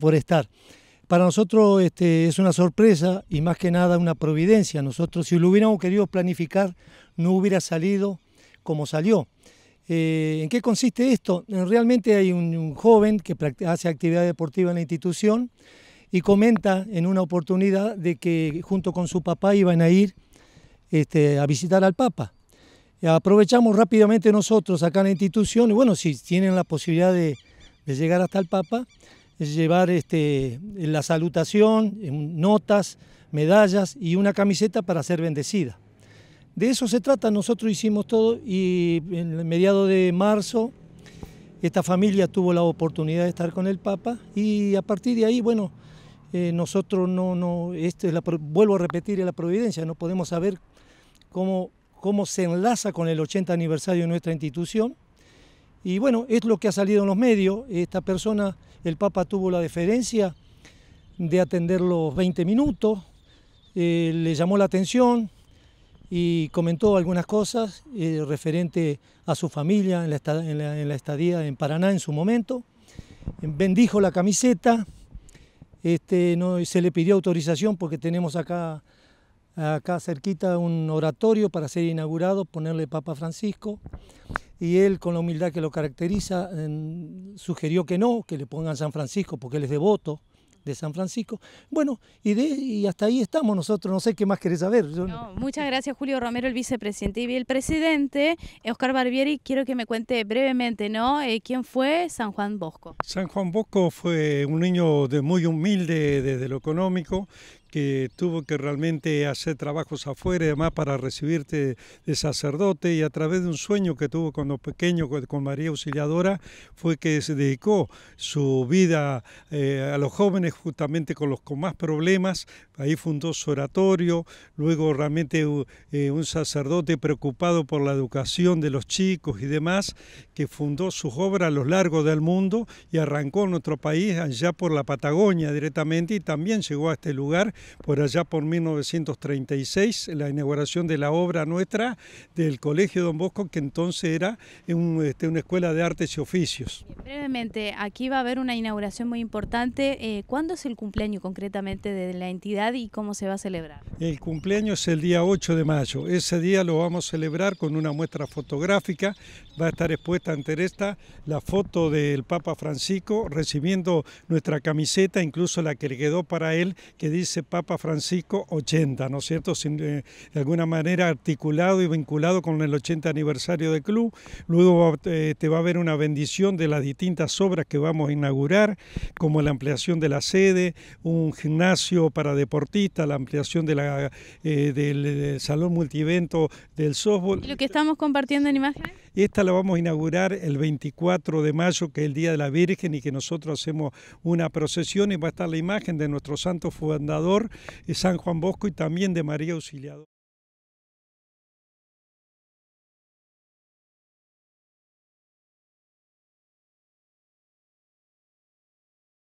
por estar. Para nosotros este, es una sorpresa y más que nada una providencia. Nosotros si lo hubiéramos querido planificar no hubiera salido como salió. Eh, ¿En qué consiste esto? Eh, realmente hay un, joven que hace actividad deportiva en la institución y comenta en una oportunidad de que junto con su papá iban a ir este, a visitar al Papa. aprovechamos rápidamente nosotros acá en la institución, y bueno, si tienen la posibilidad de, de llegar hasta el Papa, llevar este, la salutación, notas, medallas y una camiseta para ser bendecida. De eso se trata, nosotros hicimos todo y en el mediado de marzo esta familia tuvo la oportunidad de estar con el Papa y a partir de ahí, bueno, eh, nosotros no, no, vuelvo a repetir, es la providencia, no podemos saber cómo, cómo se enlaza con el 80 aniversario de nuestra institución y bueno, es lo que ha salido en los medios. Esta persona, el Papa tuvo la deferencia de atender los 20 minutos, eh, le llamó la atención y comentó algunas cosas eh, referente a su familia en la, estadía en Paraná en su momento. Bendijo la camiseta, este, no, se le pidió autorización porque tenemos acá, acá cerquita un oratorio para ser inaugurado, ponerle Papa Francisco y él con la humildad que lo caracteriza sugirió que no, que le pongan San Francisco porque él es devoto de San Francisco. Bueno, y, hasta ahí estamos nosotros, no sé qué más querés saber. muchas gracias Julio Romero, el vicepresidente. Y el presidente, Oscar Barbieri, quiero que me cuente brevemente, ¿no? Eh, ¿Quién fue San Juan Bosco? San Juan Bosco fue un niño de muy humilde desde lo económico, que tuvo que realmente hacer trabajos afuera y demás para recibirte de sacerdote y a través de un sueño que tuvo cuando pequeño con María Auxiliadora fue que se dedicó su vida eh, a los jóvenes justamente con los con más problemas, ahí fundó su oratorio, luego realmente eh, un sacerdote preocupado por la educación de los chicos y demás, que fundó sus obras a lo largo del mundo y arrancó nuestro país allá por la Patagonia directamente y también llegó a este lugar por allá por 1936, la inauguración de la obra nuestra del Colegio Don Bosco, que entonces era un, este, una escuela de artes y oficios. Brevemente, aquí va a haber una inauguración muy importante. Eh, ¿Cuándo es el cumpleaños concretamente de la entidad y cómo se va a celebrar? El cumpleaños es el día 8 de mayo. Ese día lo vamos a celebrar con una muestra fotográfica. Va a estar expuesta ante esta la foto del Papa Francisco recibiendo nuestra camiseta, incluso la que le quedó para él, que dice Papa Francisco 80, ¿no es cierto? Eh, de alguna manera articulado y vinculado con el 80 aniversario del club. Luego te este, va a haber una bendición de las distintas obras que vamos a inaugurar, como la ampliación de la sede, un gimnasio para deportistas, la ampliación eh, del, salón multivento del softball. ¿Y lo que estamos compartiendo en imagen? esta la vamos a inaugurar el 24 de mayo, que es el Día de la Virgen y que nosotros hacemos una procesión y va a estar la imagen de nuestro santo fundador, eh, San Juan Bosco, y también de María Auxiliadora.